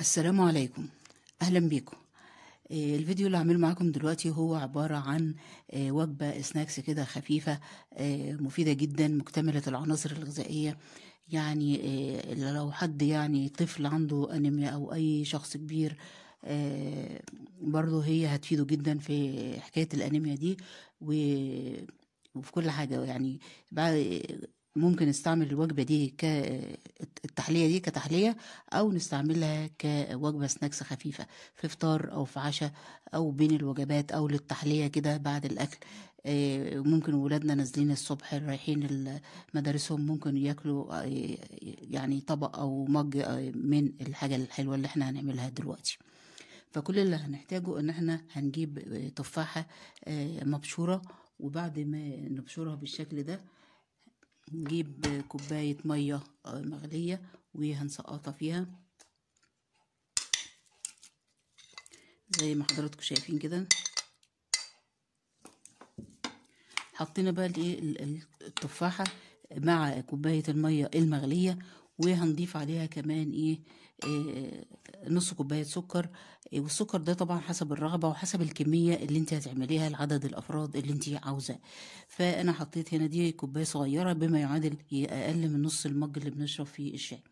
السلام عليكم اهلا بيكم آه، الفيديو اللي هعمله معاكم دلوقتي هو عبارة عن آه، وجبة سناكس كده خفيفة آه، مفيدة جدا مكتملة العناصر الغذائية يعني لو حد يعني طفل عنده أنيميا أو أي شخص كبير برضه هي هتفيده جدا في حكاية الأنيميا دي وفي كل حاجة يعني بعد ممكن استعمل الوجبة دي ك التحليه دي كتحليه او نستعملها كوجبه سناكس خفيفه في فطار او في عشاء او بين الوجبات او للتحليه كده بعد الاكل آه، ممكن ولادنا نازلين الصبح رايحين مدارسهم ممكن ياكلوا آه، يعني طبق او مج آه، من الحاجه الحلوه اللي احنا هنعملها دلوقتي فكل اللي هنحتاجه ان احنا هنجيب تفاحه مبشوره وبعد ما نبشرها بالشكل ده نجيب كوباية مية آه، مغلية وهنسقطها فيها زي ما حضراتكم شايفين كده حطينا بقى التفاحة مع كوباية المية المغلية وهنضيف عليها كمان ايه آه، نص كوبايه سكر آه، والسكر ده طبعا حسب الرغبه وحسب الكميه اللي انت هتعمليها لعدد الافراد اللي انت عاوزاه فانا حطيت هنا دي كوبايه صغيره بما يعادل اقل من نص المج اللي بنشرب فيه الشاي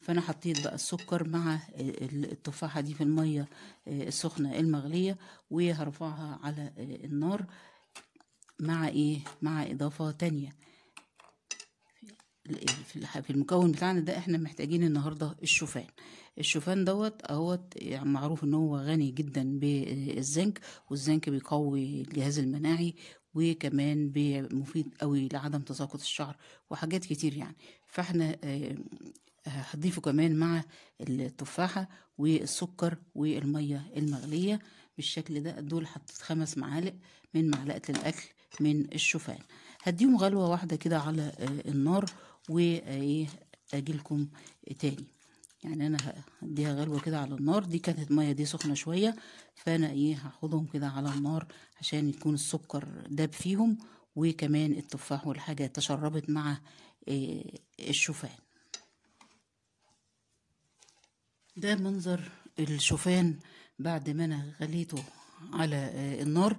فانا حطيت بقى السكر مع التفاحه دي في الميه آه، السخنه المغليه وهرفعها على النار مع ايه مع اضافه تانية في المكون بتاعنا ده احنا محتاجين النهارده الشوفان الشوفان دوت اهوت يعني معروف ان هو غني جدا بالزنك والزنك بيقوي الجهاز المناعي وكمان مفيد قوي لعدم تساقط الشعر وحاجات كتير يعني فاحنا آه، آه، هضيفه كمان مع التفاحة والسكر والمية المغلية بالشكل ده دول حطيت خمس معالق من معلقة الأكل من الشوفان هديهم غلوة واحدة كده على آه، النار وايه اجيلكم تاني يعني انا هديها غلوه كده على النار دي كانت الميه دي سخنه شويه فانا ايه هاخدهم كده على النار عشان يكون السكر داب فيهم وكمان التفاح والحاجه تشربت مع إيه الشوفان ده منظر الشوفان بعد ما انا غليته على آه، النار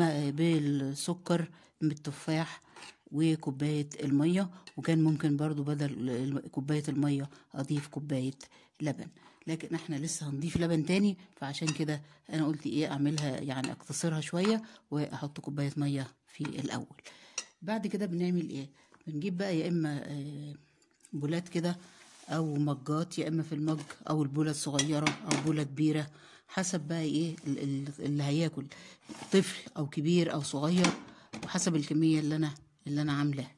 آه، بالسكر بالتفاح وكوباية المية وكان ممكن برضو بدل كوباية المية أضيف كوباية لبن لكن احنا لسه هنضيف لبن تاني فعشان كده انا قلت ايه اعملها يعني اقتصرها شوية واحط كوباية مية في الاول بعد كده بنعمل ايه بنجيب بقى يا اما آه، بولات كده او مجات يا اما في المج او البوله الصغيرة او بوله كبيره حسب بقى ايه اللي هياكل طفل او كبير او صغير وحسب الكميه اللي انا اللي انا عاملاه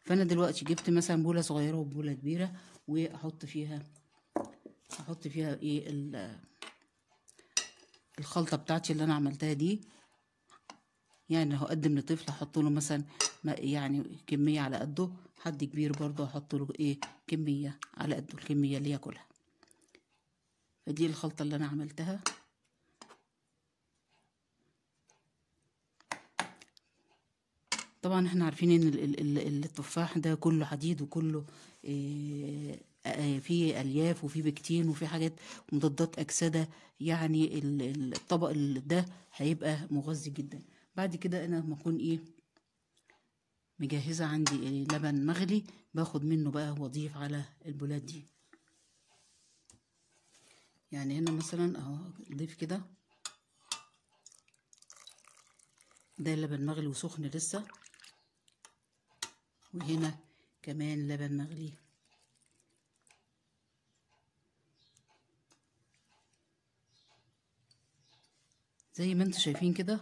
فانا دلوقتي جبت مثلا بوله صغيره وبوله كبيره واحط فيها احط فيها ايه الخلطه بتاعتي اللي انا عملتها دي يعني لو اقدم لطفل احط له مثلا يعني كميه على قده حد كبير برضه احط له ايه كميه على قده الكميه اللي ياكلها فدي الخلطه اللي انا عملتها طبعا احنا عارفين ان التفاح ده كله حديد وكله إيه، في الياف وفي بكتين وفي حاجات مضادات اكسده يعني الطبق ده هيبقى مغذي جدا بعد كده انا لما اكون ايه مجهزه عندي لبن مغلي باخد منه بقى واضيف على البولات دي يعني هنا مثلا اهو اضيف كده ده لبن مغلي وسخن لسه وهنا كمان لبن مغلي زي ما انتم شايفين كده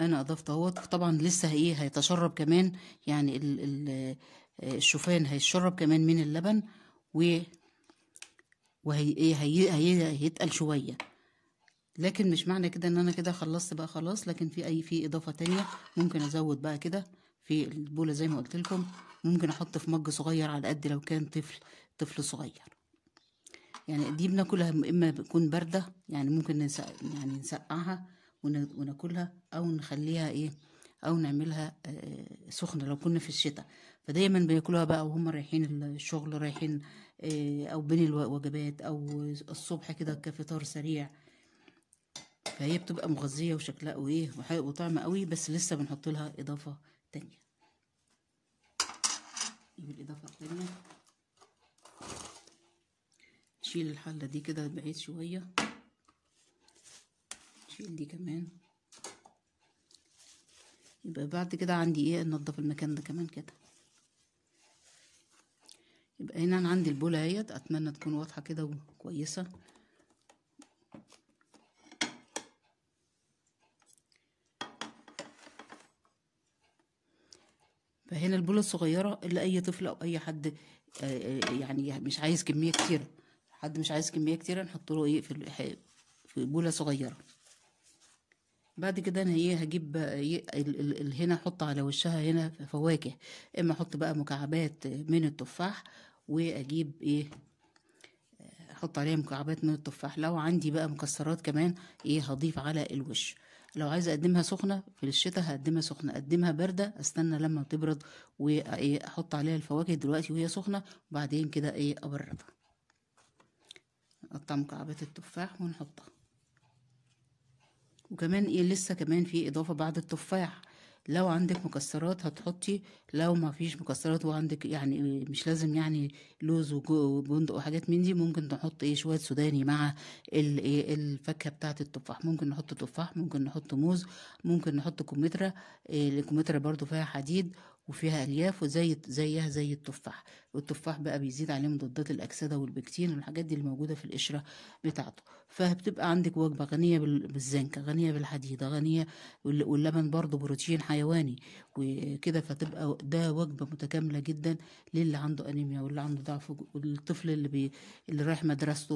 انا اضفت اهوت طبعا لسه ايه هيتشرب كمان يعني ال ال الشوفان هيتشرب كمان من اللبن و وهي ايه هي هيتقل شويه لكن مش معنى كده ان انا كده خلصت بقى خلاص لكن في اي في اضافه تانية ممكن ازود بقى كده في البوله زي ما قلت لكم ممكن احط في مج صغير على قد لو كان طفل طفل صغير يعني دي بناكلها اما بتكون بارده يعني ممكن نسقع يعني نسقعها وناكلها او نخليها ايه او نعملها آه، سخنه لو كنا في الشتاء فدايما بياكلوها بقى وهم رايحين الشغل رايحين آه، او بين الوجبات او الصبح كده كفطار سريع فهي بتبقى مغذيه وشكلها وايه وطعم قوي بس لسه بنحط لها اضافه تانية إيه الاضافه الثانية نشيل الحلة دي كده بعيد شوية نشيل دي كمان يبقى بعد كده عندي ايه انضف المكان ده كمان كده يبقى هنا انا عندي البولة اهيت اتمنى تكون واضحة كده وكويسة فهنا البوله الصغيره اللي اي طفل او اي حد آه، آه، يعني مش عايز كميه كتيره حد مش عايز كميه كتيره نحط له ايه في في بوله صغيره بعد كده انا ايه هجيب إيه هنا احط على وشها هنا فواكه اما احط بقى مكعبات من التفاح واجيب ايه آه، احط عليها مكعبات من التفاح لو عندي بقى مكسرات كمان ايه هضيف على الوش لو عايزه اقدمها سخنه في الشتاء هقدمها سخنه اقدمها بارده استنى لما تبرد وايه احط عليها الفواكه دلوقتي وهي سخنه وبعدين كده ايه ابردها نقطع مكعبات التفاح ونحطها وكمان ايه لسه كمان في اضافه بعد التفاح لو عندك مكسرات هتحطي لو ما فيش مكسرات وعندك يعني مش لازم يعني لوز وبندق وحاجات من دي ممكن نحط ايه شويه سوداني مع إيه، الفاكهه بتاعه التفاح ممكن نحط تفاح ممكن نحط موز ممكن نحط كمثرى آه، الكمثرى برضو فيها حديد وفيها الياف وزي زيها زي التفاح والتفاح بقى بيزيد عليه مضادات الاكسده والبكتين والحاجات دي اللي موجوده في القشره بتاعته فبتبقى عندك وجبه غنيه بالزنك غنيه بالحديد غنيه واللبن برضو بروتين حيواني وكده فتبقى ده وجبه متكامله جدا للي عنده انيميا واللي عنده ضعف والطفل اللي بي اللي رايح مدرسته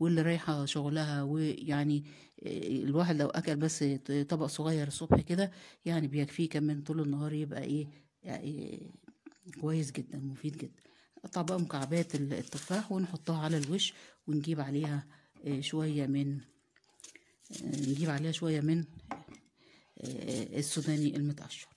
واللي رايحه شغلها ويعني آه، الواحد لو اكل بس طبق صغير الصبح كده يعني بيكفيه كمان طول النهار يبقى ايه يعني كويس جدا مفيد جدا نقطع بقى مكعبات التفاح ونحطها على الوش ونجيب عليها آه، شوية من آه، نجيب عليها شوية من آه، السوداني المتقشر